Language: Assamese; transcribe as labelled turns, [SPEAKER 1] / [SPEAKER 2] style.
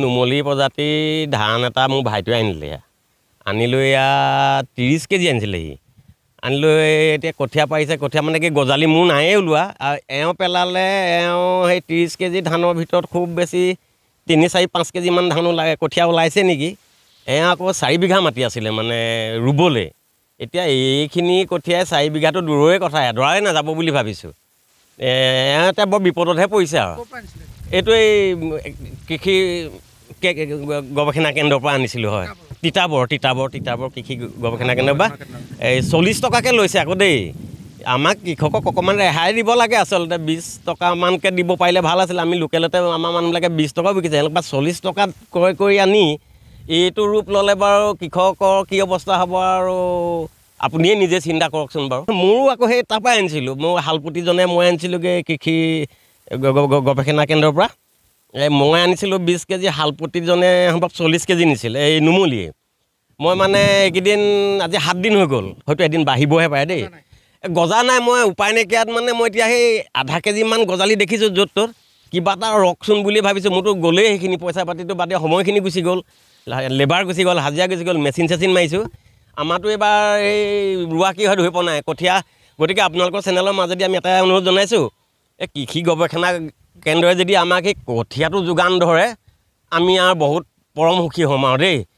[SPEAKER 1] নুমলি প্ৰজাতি ধান এটা মোৰ ভাইটোৱে আনিলে আনি লৈ এয়া ত্ৰিছ কেজি আনিছিলে সি আনি লৈ এতিয়া কঠীয়া পাৰিছে কঠীয়া মানে কি গজালি মোৰ নায়েই ওলোৱা আৰু এওঁ পেলালে এওঁ সেই ত্ৰিছ কেজি ধানৰ ভিতৰত খুব বেছি তিনি চাৰি পাঁচ কেজিমান ধান ওলাই কঠীয়া ওলাইছে নেকি এওঁ আকৌ চাৰি বিঘা মাটি আছিলে মানে ৰুবলৈ এতিয়া এইখিনি কঠীয়াই চাৰি বিঘাটো দূৰৰে কথা এডৰাই নাযাব বুলি ভাবিছোঁ এওঁ এতিয়া বৰ বিপদতহে পৰিছে আৰু এইটো এই কৃষি গৱেষণা কেন্দ্ৰৰ পৰা আনিছিলোঁ হয় তিতাবৰ তিতাবৰ তিতাবৰ কৃষি গৱেষণা কেন্দ্ৰ বা এই চল্লিছ টকাকৈ লৈছে আকৌ দেই আমাক কৃষকক অকণমান ৰেহাই দিব লাগে আচলতে বিছ টকামানকৈ দিব পাৰিলে ভাল আছিলে আমি লোকেলতে আমাৰ মানুহবিলাকে বিছ টকাও বিকিছে এনেকৈ বা চল্লিছ টকাত ক্ৰয় কৰি আনি এইটো ৰূপ ল'লে বাৰু কৃষকৰ কি অৱস্থা হ'ব আৰু আপুনিয়ে নিজে চিন্তা কৰকচোন বাৰু মোৰো আকৌ সেই তাৰপৰাই আনিছিলোঁ মোৰ শালপুতিজনে মই আনিছিলোঁগৈ কৃষি গৱেষণা কেন্দ্ৰৰ পৰা এই মই আনিছিলোঁ বিছ কেজি শালপতিজনে সম্ভৱ চল্লিছ কেজি নিছিল এই নুমলিয়ে মই মানে এইকেইদিন আজি সাতদিন হৈ গ'ল হয়তো এদিন বাঢ়িবহে পাৰে দেই গজা নাই মই উপায় নাইকিয়াত মানে মই এতিয়া সেই আধা কেজিমান গজালি দেখিছোঁ য'ত ত'ত কিবা এটা ৰখচোন বুলিয়ে ভাবিছোঁ মোৰতো গ'লেই সেইখিনি পইচা পাতিটো বাদে সময়খিনি গুচি গ'ল লেবাৰ গুচি গ'ল হাজিৰা গুচি গ'ল মেচিন চেচিন মাৰিছোঁ আমাৰতো এইবাৰ এই ৰোৱা কি হয় পোৱা নাই কঠীয়া গতিকে আপোনালোকৰ চেনেলৰ মাজেদি আমি এটাই অনুৰোধ জনাইছোঁ এই কৃষি গৱেষণা কেনেদৰে যদি আমাক এই কঠীয়াটো যোগান ধৰে আমি আৰু বহুত পৰম সুখী হ'ম আৰু দেই